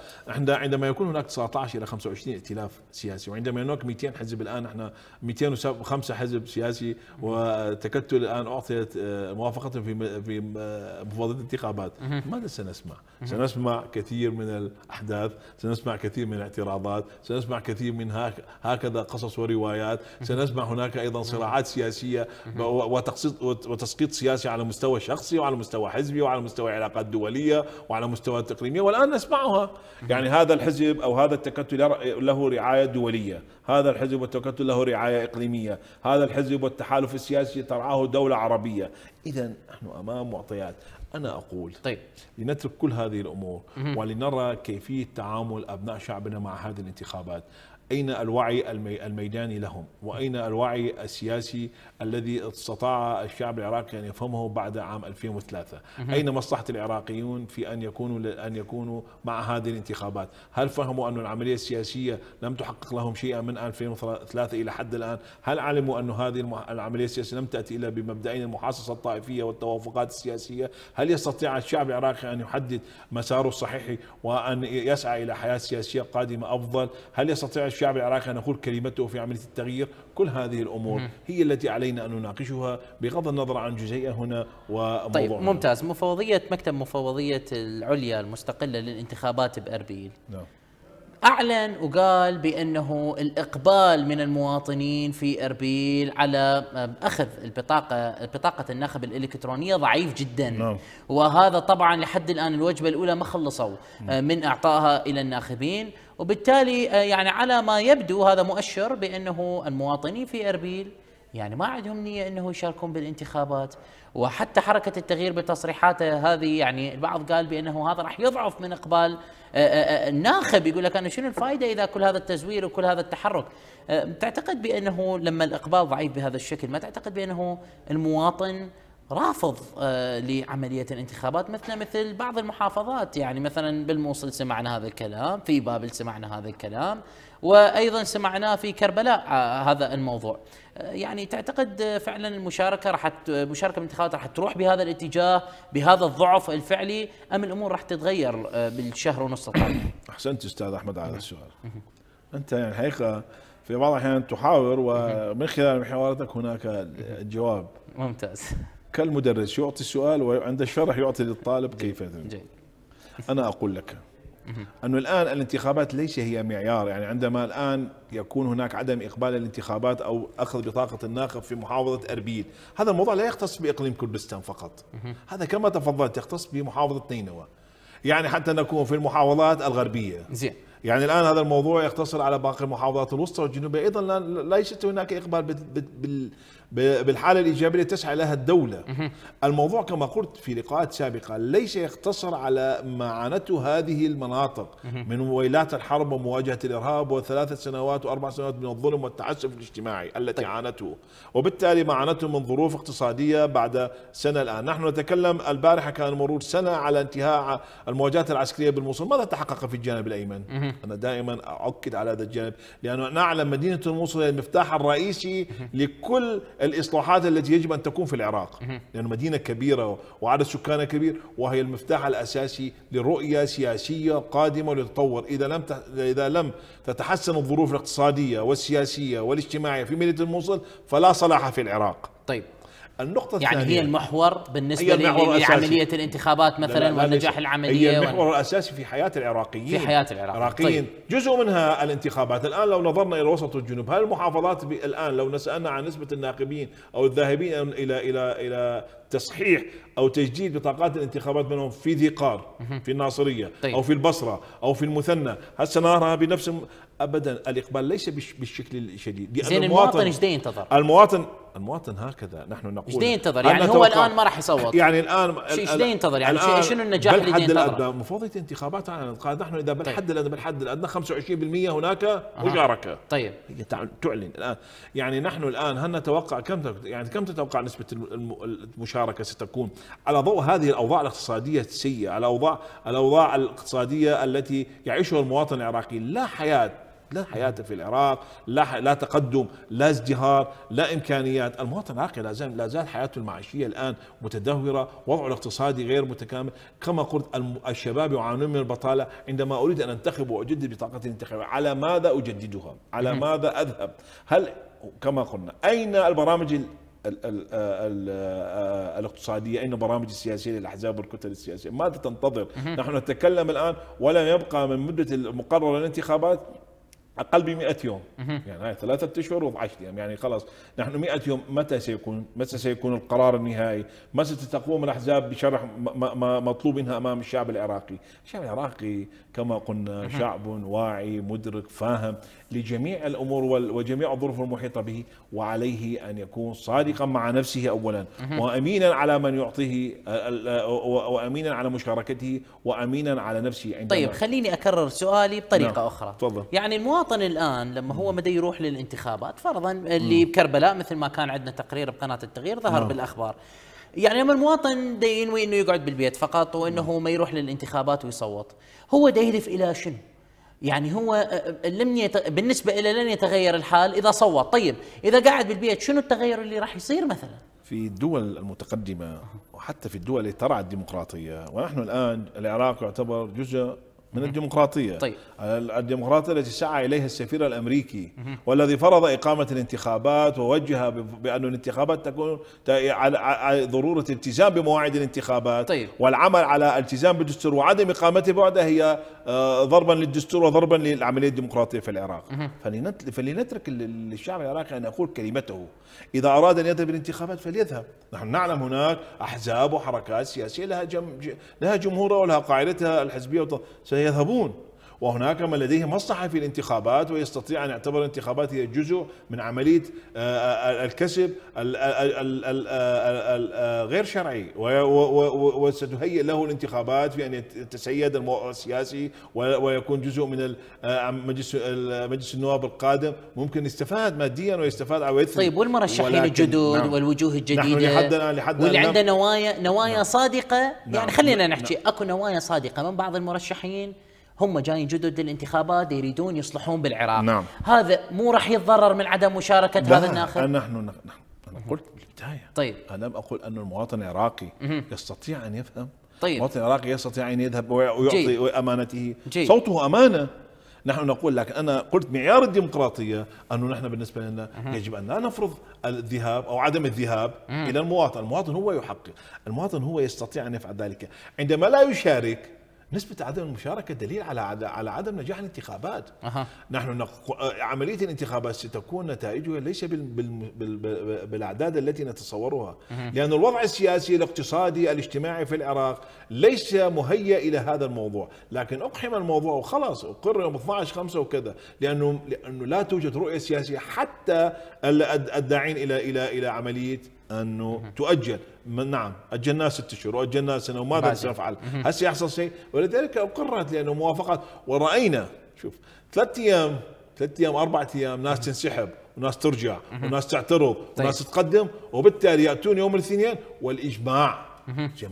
عندما يكون هناك 19 الى 25 ائتلاف سياسي وعندما هناك 200 حزب الان احنا 205 حزب سياسي وتكتل الان اعطيت آه، موافقه في في آه، مفاوضات الانتخابات ماذا سنسمع؟ سنسمع كثير من الاحداث، سنسمع كثير من الاعتراضات، سنسمع كثير من هكذا قصص وروايات، سنسمع هناك ايضا صراعات سياسيه وتقسيط وتسقيط سياسي على مستوى شخصي وعلى مستوى حزبي وعلى مستوى علاقات دوليه وعلى مستوى تقليميه والان نسمعها يعني هذا الحزب أو هذا التكتل له رعاية دولية هذا الحزب والتكتل له رعاية إقليمية هذا الحزب والتحالف السياسي ترعاه دولة عربية إذا نحن أمام معطيات أنا أقول طيب لنترك كل هذه الأمور ولنرى كيفية تعامل أبناء شعبنا مع هذه الانتخابات أين الوعي الميداني لهم وأين الوعي السياسي الذي استطاع الشعب العراقي أن يفهمه بعد عام 2003 أين مصلحة العراقيون في أن يكونوا, أن يكونوا مع هذه الانتخابات هل فهموا أن العملية السياسية لم تحقق لهم شيئا من 2003 إلى حد الآن هل علموا أن هذه العملية السياسية لم تأتي إلا بمبدئين المحاصصة الطائفية والتوافقات السياسية هل يستطيع الشعب العراقي أن يحدد مساره الصحيح وأن يسعى إلى حياة سياسية قادمة أفضل هل يستطيع الشعب الشعب العراقي أن يقول كلمته في عملية التغيير كل هذه الأمور مم. هي التي علينا أن نناقشها بغض النظر عن جزئية هنا وموضوع طيب ممتاز مفوضية مكتب مفوضية العليا المستقلة للانتخابات بأربيل نعم أعلن وقال بأنه الإقبال من المواطنين في إربيل على آه، أخذ البطاقة بطاقة النخب الإلكترونية ضعيف جدا نعم. وهذا طبعا لحد الآن الوجبة الأولى ما خلصوا آه، نعم. من إعطائها إلى الناخبين وبالتالي آه، يعني على ما يبدو هذا مؤشر بأنه المواطنين في إربيل يعني ما عندهم نية أنه يشاركون بالانتخابات وحتى حركة التغيير بتصريحاته آه، هذه يعني البعض قال بأنه هذا راح يضعف من إقبال آه، آه، الناخب يقول لك أنا شنو الفائدة إذا كل هذا التزوير وكل هذا التحرك تعتقد بأنه لما الإقبال ضعيف بهذا الشكل ما تعتقد بأنه المواطن رافض آه، لعمليه الانتخابات مثل مثل بعض المحافظات يعني مثلا بالموصل سمعنا هذا الكلام في بابل سمعنا هذا الكلام وايضا سمعناه في كربلاء آه، هذا الموضوع آه، يعني تعتقد فعلا المشاركه راح مشاركه بالانتخابات راح تروح بهذا الاتجاه بهذا الضعف الفعلي ام الامور راح تتغير بالشهر ونص القادم احسنت استاذ احمد على نعم. السؤال انت يعني حقيقه في بعض الاحيان تحاور ومن خلال محاورتك هناك الجواب ممتاز كالمدرس يعطي السؤال وعند الشرح يعطي للطالب كيف جيد. أنا أقول لك أنه الآن الانتخابات ليس هي معيار يعني عندما الآن يكون هناك عدم إقبال الانتخابات أو أخذ بطاقة الناخب في محافظة أربيل هذا الموضوع لا يختص بإقليم كردستان فقط هذا كما تفضلت يختص بمحافظة نينوى يعني حتى نكون في المحافظات الغربية زين يعني الآن هذا الموضوع يقتصر على باقي المحافظات الوسطى والجنوبية أيضا ليست هناك إقبال بالحالة الإيجابية التي تسعى لها الدولة الموضوع كما قلت في لقاءات سابقة ليس يقتصر على معانته هذه المناطق من ويلات الحرب ومواجهة الإرهاب وثلاث سنوات وأربع سنوات من الظلم والتعسف الاجتماعي التي طيب. عانته وبالتالي معانته من ظروف اقتصادية بعد سنة الآن نحن نتكلم البارحة كان مرور سنة على انتهاء المواجهات العسكرية بالموصل ماذا تحقق في الجانب الأيمن أنا دائما أؤكد على هذا الجانب لأنه نعلم مدينة الموصل هي المفتاح الرئيسي لكل الاصلاحات التي يجب ان تكون في العراق لان يعني مدينه كبيره وعدد سكانها كبير وهي المفتاح الاساسي لرؤيه سياسيه قادمه للتطور اذا لم اذا لم تتحسن الظروف الاقتصاديه والسياسيه والاجتماعيه في مدينه الموصل فلا صلاح في العراق طيب النقطة يعني الثانية يعني هي المحور بالنسبة لعملية الانتخابات مثلا والنجاح العملية هي المحور وال... الأساسي في حياة العراقيين في حياة العراقيين طيب. جزء منها الانتخابات الآن لو نظرنا إلى وسط الجنوب هل المحافظات الآن لو نسألنا عن نسبة الناخبين أو الذاهبين إلى إلى إلى, تصحيح او تجديد بطاقات الانتخابات منهم في ذي قار في الناصريه طيب. او في البصره او في المثنى هل سنرى بنفس ابدا الاقبال ليس بالشكل الشديد لان زين المواطن ايش ينتظر؟ المواطن المواطن هكذا نحن نقول ايش ينتظر يعني هو الان ما راح يصوت يعني الان ايش ينتظر يعني شنو النجاح اللي ينتظر المفروض انتخابات على قال نحن اذا بالحد طيب. الادنى بالحد الادنى 25% هناك مشاركه طيب هي تعلن الان يعني نحن الان هل نتوقع كم يعني كم تتوقع نسبه المشاركه ستكون على ضوء هذه الاوضاع الاقتصاديه السيئه الاوضاع الاوضاع الاقتصاديه التي يعيشها المواطن العراقي لا حياه لا. حياة في العراق لا, لا تقدم لا ازدهار لا إمكانيات المواطن العراقي لا زال لا زال حياته المعيشية الآن متدهورة وضعه الاقتصادي غير متكامل كما قلت الشباب يعانون من البطالة عندما أريد أن أنتخب وأجدد بطاقة الانتخابية على ماذا أجددها على ماذا أذهب هل كما قلنا أين البرامج الاقتصادية أين البرامج السياسية للأحزاب والكتل السياسية ماذا تنتظر نحن نتكلم الآن ولا يبقى من مدة المقررة للانتخابات اقل ب 100 يوم يعني هاي ثلاثه اشهر و10 ايام يعني خلاص نحن 100 يوم متى سيكون متى سيكون القرار النهائي متى ستقوم الاحزاب بشرح ما مطلوب منها امام الشعب العراقي الشعب العراقي كما قلنا شعب واعي مدرك فاهم لجميع الامور وجميع الظروف المحيطه به وعليه ان يكون صادقا مع نفسه اولا وامينا على من يعطيه آه، آه، وامينا على مشاركته وامينا على نفسه عندما طيب خليني اكرر سؤالي بطريقه نعم. اخرى تفضل يعني المواطن الان لما هو مدى يروح للانتخابات فرضا اللي بكربلاء مثل ما كان عندنا تقرير بقناه التغيير ظهر نعم. بالاخبار يعني لما المواطن ينوي انه يقعد بالبيت فقط وانه نعم. ما يروح للانتخابات ويصوت هو يهدف الى شنو؟ يعني هو لم يت... بالنسبه إلى لن يتغير الحال اذا صوت طيب اذا قاعد بالبيت شنو التغير اللي راح يصير مثلا في الدول المتقدمه وحتى في الدول اللي ترعى الديمقراطيه ونحن الان العراق يعتبر جزء من الديمقراطية طيب. الديمقراطية التي سعى إليها السفير الأمريكي والذي فرض إقامة الانتخابات ووجه بأن الانتخابات تكون على ضرورة التزام بمواعيد الانتخابات طيب. والعمل على التزام بالدستور وعدم إقامته بعدها هي آه، ضربا للدستور وضربا للعملية الديمقراطية في العراق فلنترك للشعب العراقي أن يقول كلمته إذا أراد أن يذهب الانتخابات فليذهب نحن نعلم هناك أحزاب وحركات سياسية لها, جم... لها جمهورها ولها قاعدتها الحزبية وط... يذهبون وهناك من لديه مصلحة في الانتخابات ويستطيع أن يعتبر الانتخابات هي جزء من عملية الكسب غير شرعي وستهيئ له الانتخابات في أن يتسيد الموضوع السياسي ويكون جزء من آه، مجلس النواب القادم ممكن يستفاد ماديا ويستفاد على طيب والمرشحين الجدد نعم والوجوه الجديده لحد الان لحد واللي عنده نوايا نوايا نعم صادقه يعني نعم يعني خلينا نعم. نحكي نعم اكو نوايا صادقه من بعض المرشحين هم جايين جدد الانتخابات يريدون يصلحون بالعراق نعم. هذا مو راح يتضرر من عدم مشاركه هذا الناخب نحن نحن انا قلت بالبدايه طيب انا اقول ان المواطن العراقي يستطيع ان يفهم طيب المواطن العراقي يستطيع ان يذهب ويعطي جي. امانته جي. صوته امانه نحن نقول لكن انا قلت معيار الديمقراطيه انه نحن بالنسبه لنا يجب ان لا نفرض الذهاب او عدم الذهاب الى المواطن، المواطن هو يحقق، المواطن هو يستطيع ان يفعل ذلك، عندما لا يشارك نسبة عدم المشاركة دليل على على عدم نجاح الانتخابات. أه. نحن نق... آه، عملية الانتخابات ستكون نتائجها ليس بال... بال... بال... بالأعداد التي نتصورها، أه. لأن الوضع السياسي الاقتصادي الاجتماعي في العراق ليس مهيأ إلى هذا الموضوع، لكن أقحم الموضوع وخلاص أقر يوم 12 5 وكذا، لأنه لأنه لا توجد رؤية سياسية حتى الداعين إلى إلى إلى عملية انه تؤجل من نعم اجلناه ست اشهر واجلنا سنه وماذا سنفعل؟ هل سيحصل شيء؟ ولذلك اقرت لانه موافقات وراينا شوف ثلاث ايام ثلاث ايام اربع ايام ناس تنسحب وناس ترجع وناس تعترض طيب. وناس طيب. وبالتالي ياتون يوم الاثنين والاجماع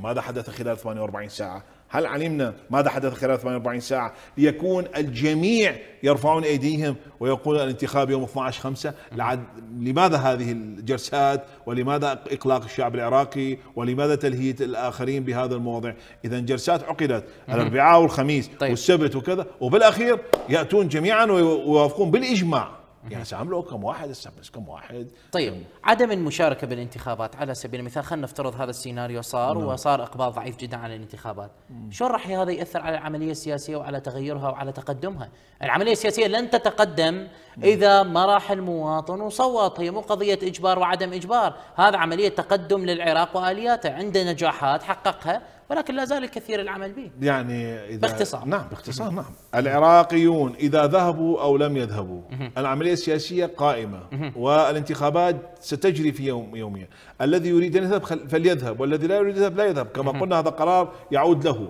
ماذا حدث خلال 48 ساعه؟ هل علمنا ماذا حدث خلال 48 ساعة ليكون الجميع يرفعون أيديهم ويقولون الانتخاب يوم 12 5 لعد لماذا هذه الجلسات ولماذا إقلاق الشعب العراقي ولماذا تلهيه الآخرين بهذا الموضع إذا جلسات عقدت الأربعاء والخميس طيب. والسبت وكذا وبالأخير يأتون جميعا ويوافقون بالإجماع يعني سعملوا كم واحد كم واحد طيب عدم المشاركه بالانتخابات على سبيل المثال خلينا نفترض هذا السيناريو صار نعم. وصار اقبال ضعيف جدا على الانتخابات شلون راح هذا ياثر على العمليه السياسيه وعلى تغيرها وعلى تقدمها العمليه السياسيه لن تتقدم اذا ما راح المواطن وصوت هي مو قضيه اجبار وعدم اجبار هذا عمليه تقدم للعراق والياته عنده نجاحات حققها ولكن لا زال الكثير العمل به يعني إذا باختصار نعم باختصار نعم العراقيون إذا ذهبوا أو لم يذهبوا العملية السياسية قائمة والانتخابات ستجري في يوم يوميا الذي يريد أن يذهب فليذهب والذي لا يريد أن يذهب لا يذهب كما قلنا هذا قرار يعود له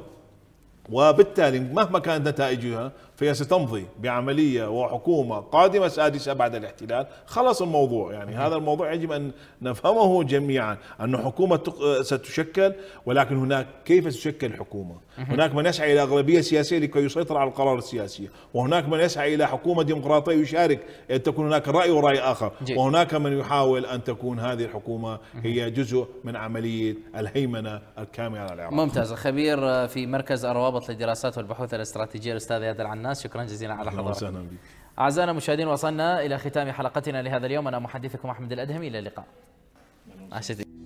وبالتالي مهما كانت نتائجها فهي ستمضي بعملية وحكومة قادمة سادسة بعد الاحتلال خلص الموضوع يعني هذا الموضوع يجب أن نفهمه جميعا أن حكومة ستشكل ولكن هناك كيف تشكل حكومة هناك من يسعى إلى أغلبية سياسية لكي يسيطر على القرار السياسي وهناك من يسعى إلى حكومة ديمقراطية يشارك أن تكون هناك رأي ورأي آخر وهناك من يحاول أن تكون هذه الحكومة هي جزء من عملية الهيمنة الكاملة على العراق ممتاز الخبير في مركز الروابط للدراسات والبحوث الاستراتيجية الأستاذ ياد العناب الناس شكرا جزيلا على حضورك وسهلا بك أعزائنا المشاهدين وصلنا إلى ختام حلقتنا لهذا اليوم أنا محدثكم أحمد الأدهمي إلى اللقاء